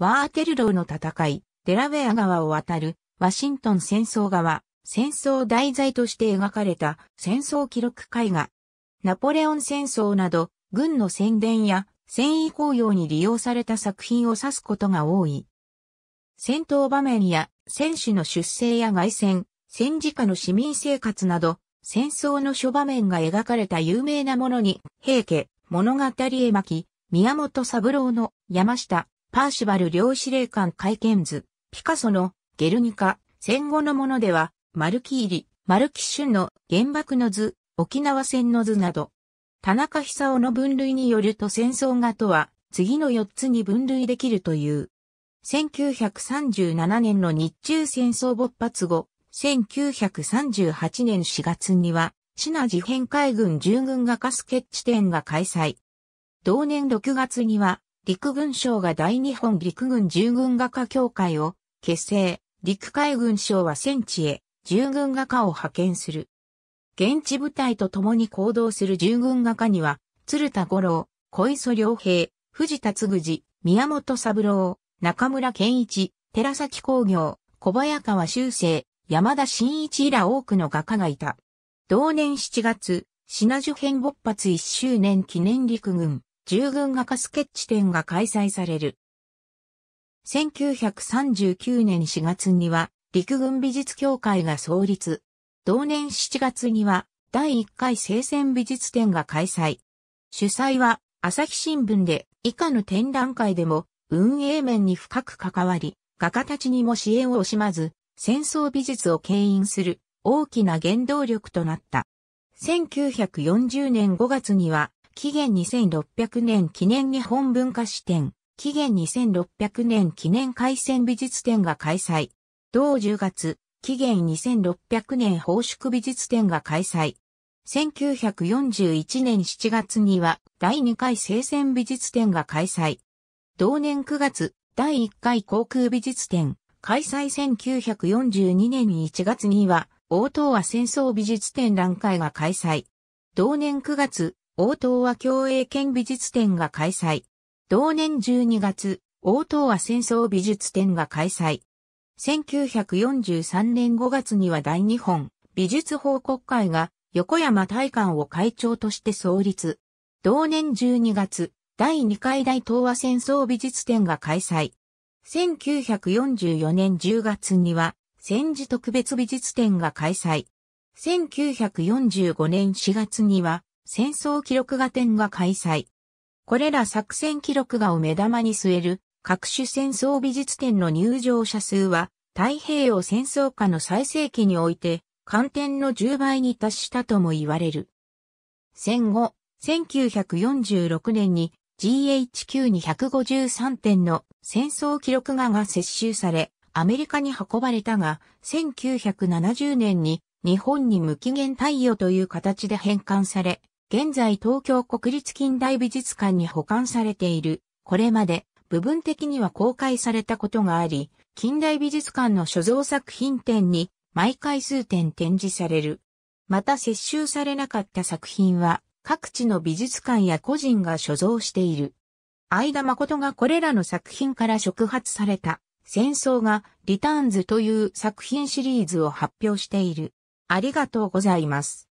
ワーテルローの戦い、デラウェア川を渡る、ワシントン戦争側、戦争題材として描かれた戦争記録絵画。ナポレオン戦争など、軍の宣伝や戦意公用に利用された作品を指すことが多い。戦闘場面や戦士の出生や外戦、戦時下の市民生活など、戦争の諸場面が描かれた有名なものに、平家、物語絵巻、宮本三郎の山下、パーシバル両司令官会見図、ピカソのゲルニカ、戦後のものでは、マルキーリ、マルキッシュンの原爆の図、沖縄戦の図など、田中久夫の分類によると戦争画とは、次の4つに分類できるという。1937年の日中戦争勃発後、1938年4月には、シナ事変海軍従軍画家スケッチ展が開催。同年6月には、陸軍省が大日本陸軍従軍画家協会を結成、陸海軍省は戦地へ従軍画家を派遣する。現地部隊と共に行動する従軍画家には、鶴田五郎、小磯良平、藤田嗣治、宮本三郎、中村健一、寺崎工業、小早川修正、山田真一ら多くの画家がいた。同年7月、品樹編勃発1周年記念陸軍従軍画家スケッチ展が開催される。1939年4月には陸軍美術協会が創立。同年7月には第1回聖戦美術展が開催。主催は朝日新聞で以下の展覧会でも運営面に深く関わり、画家たちにも支援を惜しまず、戦争美術を牽引する大きな原動力となった。1940年5月には紀元2600年記念日本文化史展、紀元2600年記念海鮮美術展が開催。同10月、紀元2600年宝祝美術展が開催。1941年7月には第2回聖戦美術展が開催。同年9月、第1回航空美術展、開催1942年1月には、大東亜戦争美術展覧会が開催。同年9月、大東亜共栄圏美術展が開催。同年12月、大東亜戦争美術展が開催。1943年5月には大日本美術報告会が横山大館を会長として創立。同年12月、第2回大東亜戦争美術展が開催。1944年10月には戦時特別美術展が開催。1945年4月には戦争記録画展が開催。これら作戦記録画を目玉に据える各種戦争美術展の入場者数は太平洋戦争下の最盛期において、観点の10倍に達したとも言われる。戦後、1946年に GHQ に5 3点の戦争記録画が接収され、アメリカに運ばれたが、1970年に日本に無期限貸与という形で返還され、現在東京国立近代美術館に保管されている、これまで部分的には公開されたことがあり、近代美術館の所蔵作品展に毎回数点展示される。また接収されなかった作品は各地の美術館や個人が所蔵している。相田誠がこれらの作品から触発された戦争がリターンズという作品シリーズを発表している。ありがとうございます。